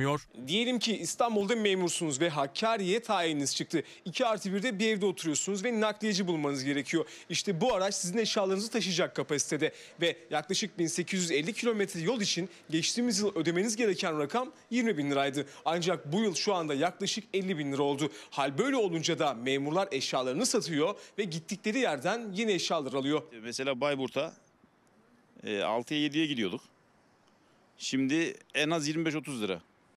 Diyor. Diyelim ki İstanbul'da memursunuz ve Hakkari'ye tayininiz çıktı. 2 artı 1'de bir evde oturuyorsunuz ve nakliyeci bulmanız gerekiyor. İşte bu araç sizin eşyalarınızı taşıyacak kapasitede ve yaklaşık 1850 kilometre yol için geçtiğimiz yıl ödemeniz gereken rakam 20 bin liraydı. Ancak bu yıl şu anda yaklaşık 50 bin lira oldu. Hal böyle olunca da memurlar eşyalarını satıyor ve gittikleri yerden yeni eşyalar alıyor. Mesela Bayburt'a 6'ya e, 7'ye gidiyorduk. Şimdi en az 25-30 lira.